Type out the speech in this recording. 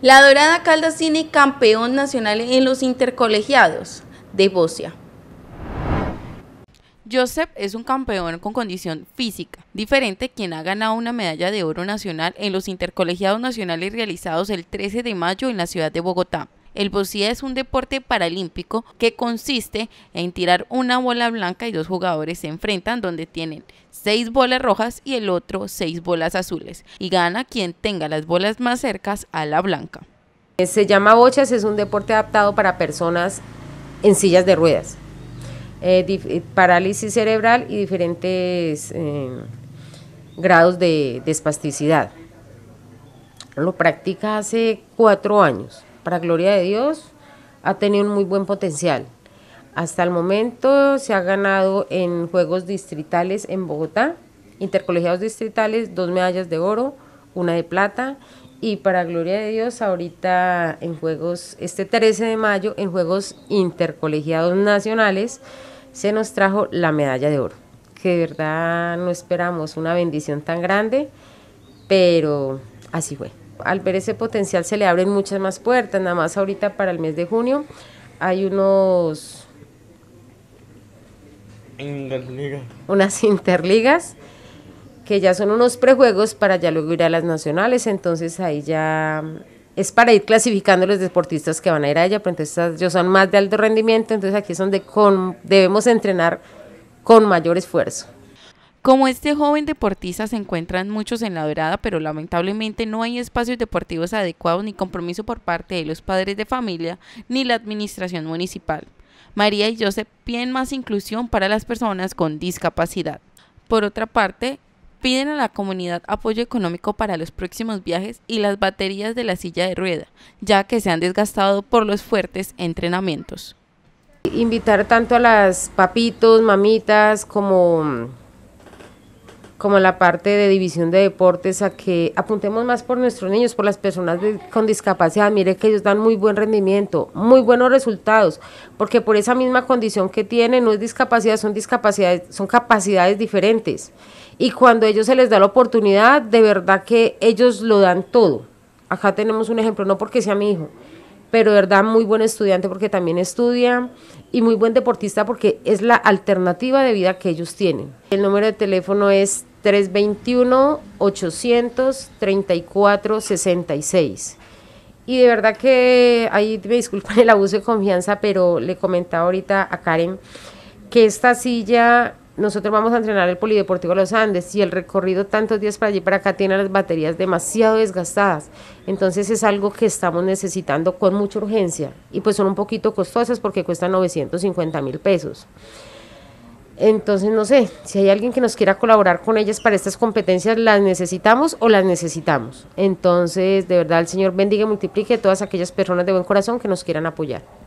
La Dorada Caldas Cine campeón nacional en los intercolegiados de Bocia. Joseph es un campeón con condición física, diferente quien ha ganado una medalla de oro nacional en los intercolegiados nacionales realizados el 13 de mayo en la ciudad de Bogotá. El bocía es un deporte paralímpico que consiste en tirar una bola blanca y dos jugadores se enfrentan donde tienen seis bolas rojas y el otro seis bolas azules y gana quien tenga las bolas más cercas a la blanca. Eh, se llama bochas, es un deporte adaptado para personas en sillas de ruedas, eh, eh, parálisis cerebral y diferentes grados de espasticidad. Lo practica hace cuatro años para gloria de Dios, ha tenido un muy buen potencial. Hasta el momento se ha ganado en Juegos Distritales en Bogotá, intercolegiados distritales, dos medallas de oro, una de plata y para gloria de Dios ahorita en Juegos, este 13 de mayo, en Juegos Intercolegiados Nacionales, se nos trajo la medalla de oro, que de verdad no esperamos una bendición tan grande, pero así fue al ver ese potencial se le abren muchas más puertas, nada más ahorita para el mes de junio hay unos... Unas interligas que ya son unos prejuegos para ya luego ir a las nacionales, entonces ahí ya es para ir clasificando los deportistas que van a ir a ella, pero entonces ellos son más de alto rendimiento, entonces aquí es donde con, debemos entrenar con mayor esfuerzo. Como este joven deportista se encuentran muchos en la dorada, pero lamentablemente no hay espacios deportivos adecuados ni compromiso por parte de los padres de familia ni la administración municipal. María y Joseph piden más inclusión para las personas con discapacidad. Por otra parte, piden a la comunidad apoyo económico para los próximos viajes y las baterías de la silla de rueda, ya que se han desgastado por los fuertes entrenamientos. Invitar tanto a las papitos, mamitas, como como la parte de división de deportes, a que apuntemos más por nuestros niños, por las personas con discapacidad. Mire que ellos dan muy buen rendimiento, muy buenos resultados, porque por esa misma condición que tienen, no es discapacidad, son discapacidades, son capacidades diferentes. Y cuando a ellos se les da la oportunidad, de verdad que ellos lo dan todo. Acá tenemos un ejemplo, no porque sea mi hijo, pero de verdad muy buen estudiante porque también estudia y muy buen deportista porque es la alternativa de vida que ellos tienen. El número de teléfono es 321-834-66. Y de verdad que ahí me disculpan el abuso de confianza, pero le comentaba ahorita a Karen que esta silla, nosotros vamos a entrenar el Polideportivo de Los Andes y el recorrido tantos días para allí para acá tiene las baterías demasiado desgastadas. Entonces es algo que estamos necesitando con mucha urgencia y pues son un poquito costosas porque cuestan 950 mil pesos. Entonces, no sé, si hay alguien que nos quiera colaborar con ellas para estas competencias, las necesitamos o las necesitamos. Entonces, de verdad, el Señor bendiga y multiplique a todas aquellas personas de buen corazón que nos quieran apoyar.